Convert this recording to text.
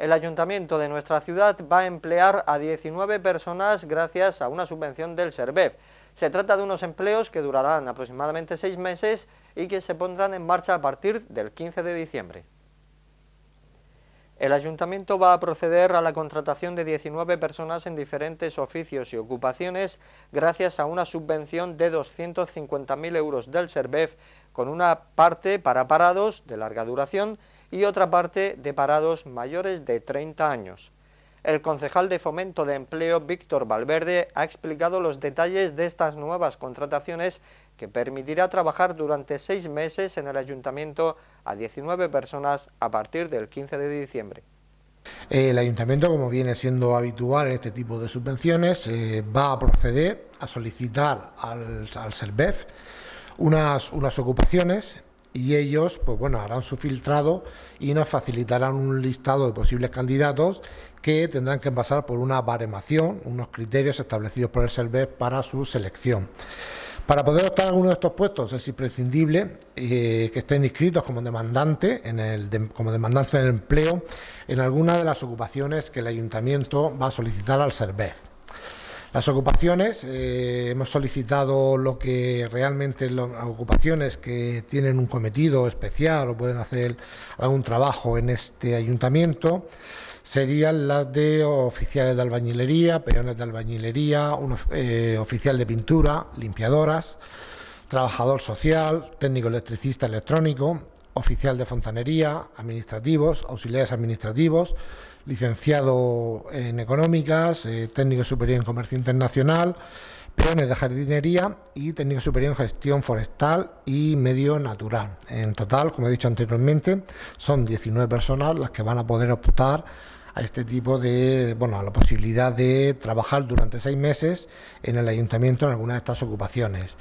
El ayuntamiento de nuestra ciudad va a emplear a 19 personas gracias a una subvención del SERBEF. Se trata de unos empleos que durarán aproximadamente seis meses y que se pondrán en marcha a partir del 15 de diciembre. El ayuntamiento va a proceder a la contratación de 19 personas en diferentes oficios y ocupaciones gracias a una subvención de 250.000 euros del SERBEF con una parte para parados de larga duración y otra parte de parados mayores de 30 años. El concejal de Fomento de Empleo, Víctor Valverde, ha explicado los detalles de estas nuevas contrataciones que permitirá trabajar durante seis meses en el ayuntamiento a 19 personas a partir del 15 de diciembre. El ayuntamiento, como viene siendo habitual en este tipo de subvenciones, eh, va a proceder a solicitar al, SERVEF unas, unas ocupaciones y ellos, pues bueno, harán su filtrado y nos facilitarán un listado de posibles candidatos que tendrán que pasar por una baremación, unos criterios establecidos por el CERVES para su selección. Para poder optar a alguno de estos puestos es imprescindible eh, que estén inscritos como demandante, en el como demandante empleo en alguna de las ocupaciones que el ayuntamiento va a solicitar al CERVEF. Las ocupaciones, eh, hemos solicitado lo que realmente las ocupaciones que tienen un cometido especial o pueden hacer algún trabajo en este ayuntamiento serían las de oficiales de albañilería, peones de albañilería, un eh, oficial de pintura, limpiadoras, trabajador social, técnico electricista electrónico, oficial de fontanería, administrativos, auxiliares administrativos, licenciado en económicas, eh, técnico superior en comercio internacional, peones de jardinería y técnico superior en gestión forestal y medio natural. En total, como he dicho anteriormente, son 19 personas las que van a poder optar a este tipo de, bueno, a la posibilidad de trabajar durante seis meses en el ayuntamiento en alguna de estas ocupaciones.